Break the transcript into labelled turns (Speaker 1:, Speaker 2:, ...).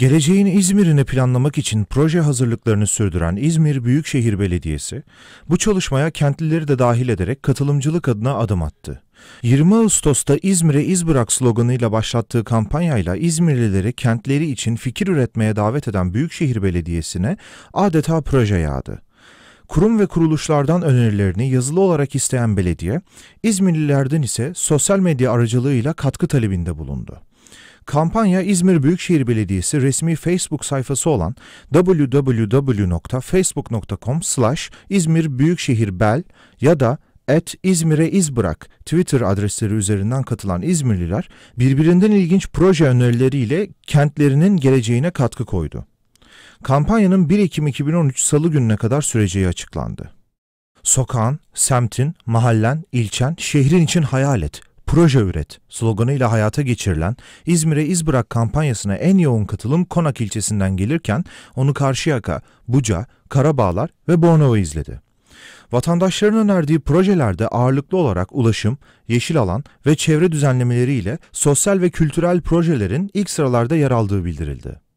Speaker 1: Geleceğin İzmir'ini planlamak için proje hazırlıklarını sürdüren İzmir Büyükşehir Belediyesi, bu çalışmaya kentlileri de dahil ederek katılımcılık adına adım attı. 20 Ağustos'ta İzmir'e iz bırak sloganıyla başlattığı kampanyayla İzmirlileri kentleri için fikir üretmeye davet eden Büyükşehir Belediyesi'ne adeta proje yağdı. Kurum ve kuruluşlardan önerilerini yazılı olarak isteyen belediye, İzmirlilerden ise sosyal medya aracılığıyla katkı talebinde bulundu. Kampanya İzmir Büyükşehir Belediyesi resmi Facebook sayfası olan www.facebook.com slash İzmir Büyükşehir Bel ya da et İzmir'e iz bırak Twitter adresleri üzerinden katılan İzmirliler birbirinden ilginç proje önerileriyle kentlerinin geleceğine katkı koydu. Kampanyanın 1 Ekim 2013 Salı gününe kadar süreceği açıklandı. Sokağın, semtin, mahallen, ilçen, şehrin için hayal et. Proje Üret sloganıyla hayata geçirilen İzmir'e iz bırak kampanyasına en yoğun katılım Konak ilçesinden gelirken onu Karşıyaka, Buca, Karabağlar ve Bornova izledi. Vatandaşların önerdiği projelerde ağırlıklı olarak ulaşım, yeşil alan ve çevre düzenlemeleriyle sosyal ve kültürel projelerin ilk sıralarda yer aldığı bildirildi.